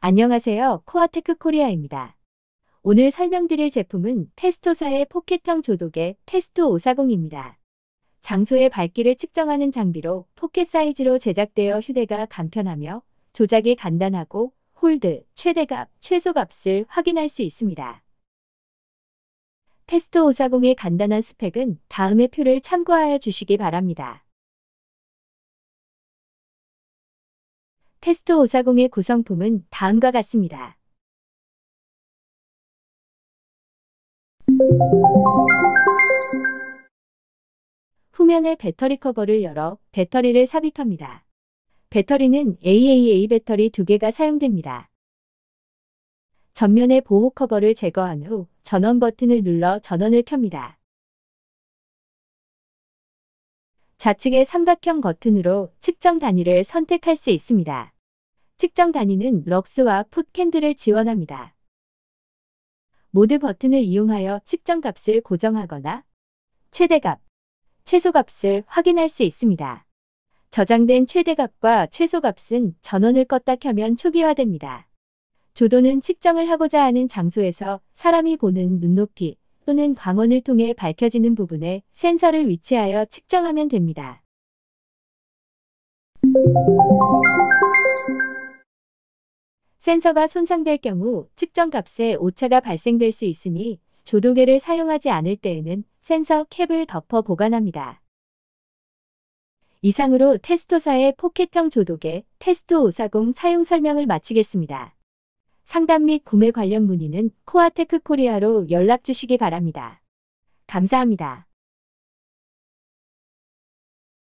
안녕하세요. 코아테크 코리아입니다. 오늘 설명드릴 제품은 테스토사의 포켓형 조독의 테스토 540입니다. 장소의 밝기를 측정하는 장비로 포켓 사이즈로 제작되어 휴대가 간편하며 조작이 간단하고 홀드, 최대값, 최소값을 확인할 수 있습니다. 테스트 540의 간단한 스펙은 다음의 표를 참고하여 주시기 바랍니다. 테스트 540의 구성품은 다음과 같습니다. 후면의 배터리 커버를 열어 배터리를 삽입합니다. 배터리는 AAA 배터리 2개가 사용됩니다. 전면의 보호 커버를 제거한 후 전원 버튼을 눌러 전원을 켭니다. 좌측의 삼각형 버튼으로 측정 단위를 선택할 수 있습니다. 측정 단위는 럭스와 풋캔들을 지원합니다. 모드 버튼을 이용하여 측정값을 고정하거나 최대값, 최소값을 확인할 수 있습니다. 저장된 최대값과 최소값은 전원을 껐다 켜면 초기화됩니다. 조도는 측정을 하고자 하는 장소에서 사람이 보는 눈높이 또는 광원을 통해 밝혀지는 부분에 센서를 위치하여 측정하면 됩니다. 센서가 손상될 경우 측정값에 오차가 발생될 수 있으니 조도계를 사용하지 않을 때에는 센서 캡을 덮어 보관합니다. 이상으로 테스토사의 포켓형 조도계 테스토 540 사용 설명을 마치겠습니다. 상담 및 구매 관련 문의는 코아테크 코리아로 연락 주시기 바랍니다. 감사합니다.